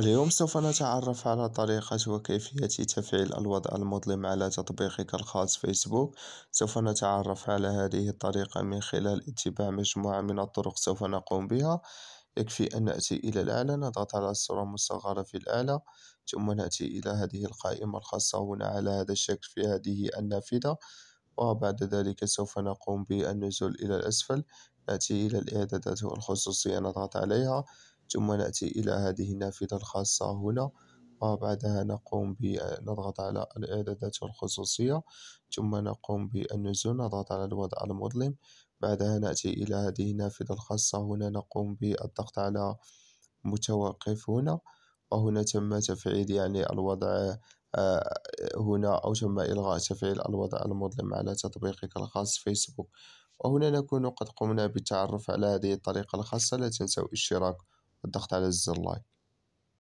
اليوم سوف نتعرف على طريقة وكيفية تفعيل الوضع المظلم على تطبيقك الخاص فيسبوك سوف نتعرف على هذه الطريقة من خلال اتباع مجموعة من الطرق سوف نقوم بها يكفي أن نأتي إلى الأعلى نضغط على الصورة المصغرة في الأعلى ثم نأتي إلى هذه القائمة الخاصة هنا على هذا الشكل في هذه النافذة وبعد ذلك سوف نقوم بالنزول إلى الأسفل نأتي إلى الإعدادات والخصوصية نضغط عليها ثم نأتي إلى هذه النافذة الخاصة هنا وبعدها نقوم بنضغط على الإعدادات والخصوصية ثم نقوم بالنزول نضغط على الوضع المظلم بعدها نأتي إلى هذه النافذة الخاصة هنا نقوم بالضغط على متوقف هنا وهنا تم تفعيل يعني الوضع آه، هنا أو تم إلغاء تفعيل الوضع المظلم على تطبيقك الخاص فيسبوك وهنا نكون قد قمنا بالتعرف على هذه الطريقة الخاصة لا تنسوا الاشتراك والضغط على الزر لايك